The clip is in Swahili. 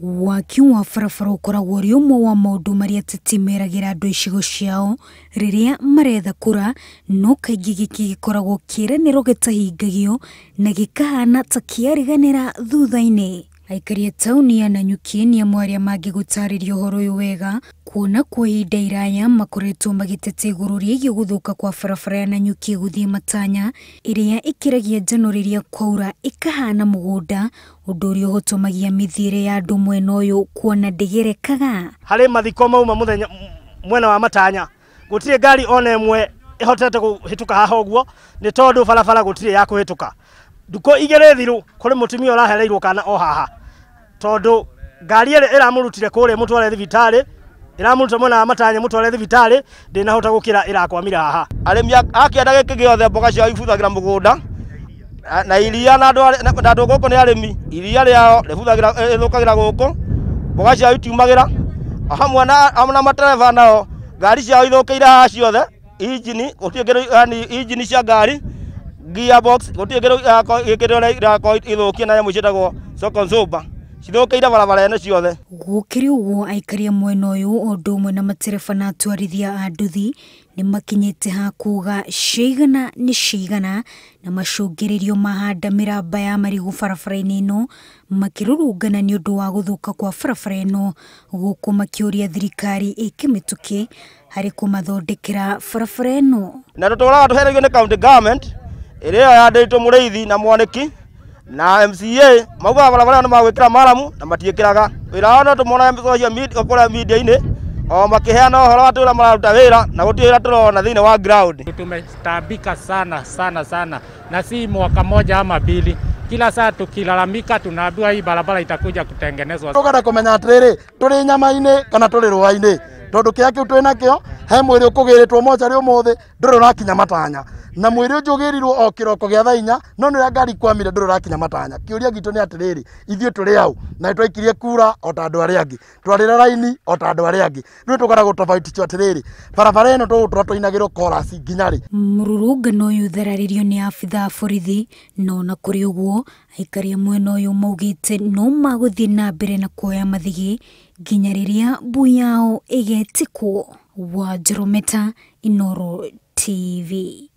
waki wa barabara ũkoragwo ũrĩ ũmwe wa maũndũ marĩa ateti meragĩra andũ icigo ciao rĩrĩa maretha kura no kaingĩ gĩkĩ gĩkoragwo kĩĩranĩro gĩtahingagio na gĩkahana ta kĩariganĩra thutha-inĩ aikari a tauni ananyukie nĩ amwe arĩa mangĩgũtarĩria ũhoro ũyũ wega kuona kwa ihinda iraya makoretwo magĩtete igũrũ rĩgiĩ gũthũka kwa barabara ya nanyuki gũthiĩ matanya ĩrĩa ĩkĩragia njano rĩrĩa kwaura ĩkahana mũgũnda ũndũ ũrĩa ũhotomagia mĩthiĩre ya andũ mwena ũyũ kuona ndĩgerekaga harĩ mathiko mauma mũthenya mwena wa matanya gũtirĩ ngari ona ĩmwe ĩhotete kuhituka haha ũguo nĩ tondũ barabara gũtirĩ ya kũhĩtũka ndukũ igĩrĩ thiru kũrĩ mũtumia ũrahereirwo kana o haha todo gari ä iramurutire kå rä må tware thibitarä iramuruta mwena wa matanya mutware thibitarä hota gukira kwa irakwamire haha arimi a kĩanda gĩkĩ gĩothe mboga ifutha gira mugunda na iria na ndo na andũ gũkũ nĩ arĩmi iria ria rĩao rĩbuthagĩra rĩthũkagĩra gũkũ mboga ciao itiumagĩra hamwe na matereba nao ngari ciao ithũkĩire haha ciothe injini gũtirĩ injini cia gari gearbox gũtirĩ gĩkĩrĩa ko ithũkie na mucitago so sokonsoba cithũkĩire barabara-inĩ ciothe gũkĩrĩ ũguo aikaria mwena ũyũ o ũndũ na matereba na atwarithia a nduthi ni makinyĩte ha kuuga ciaigana nĩ ciaigana na macũngĩrĩrio mahanda mĩramba ya marigũ barabara-inĩ ĩno makĩrũrũngana ni ũndũ wa gũthũka kwa barabara ĩno gũkũ makĩũria thirikari ĩkĩmĩtũkĩ harĩ kũmathondekera barabara ĩno na tũtũũraga tũheragio nĩ county government ĩrĩa ya ndĩritũ mũrĩithi na mwanĩki na MCA mauga na barabara ni magwikira maramu na matiikiraga wira wao no tumona social mid kura media ini o makiheana uhoro watu ura mararuta wira na gutirira wira turona thiini wa ground tumetambika sana sana sana na si mwaka moja ama mbili kila saa tukilalamika tunaambiwa hii barabara itakuja kutengenezwa tukada kumenya atiriri turi nyama-ini kana turi rua-ini tondu kia kiu twinakio he mwiri ukugiritwo mochari umuthi nduri urakinya matanya na mwä rä å njå gä rirwo o kä roko gä a thainya no nä å rä a ngari kwamire ndå rå matanya kä å ria gitå nä atä rä rä ithuä tå rä au na nä twaikirie kura o ta andå arä angä twarä ra raini o ta andå arä angä rä u tå gara gå tobaitithio atä rä rä barabara ä no tå gå tå ra twainagä rwo korasi nginya rä mururungano å yå therarä abitha borithi no na kå rä å guo aikari a mwena å yå no magå thiä na mbere na kuoya mathigä nginya rä rä a mbu yao ĩgetikwo wa njorometa inoro tv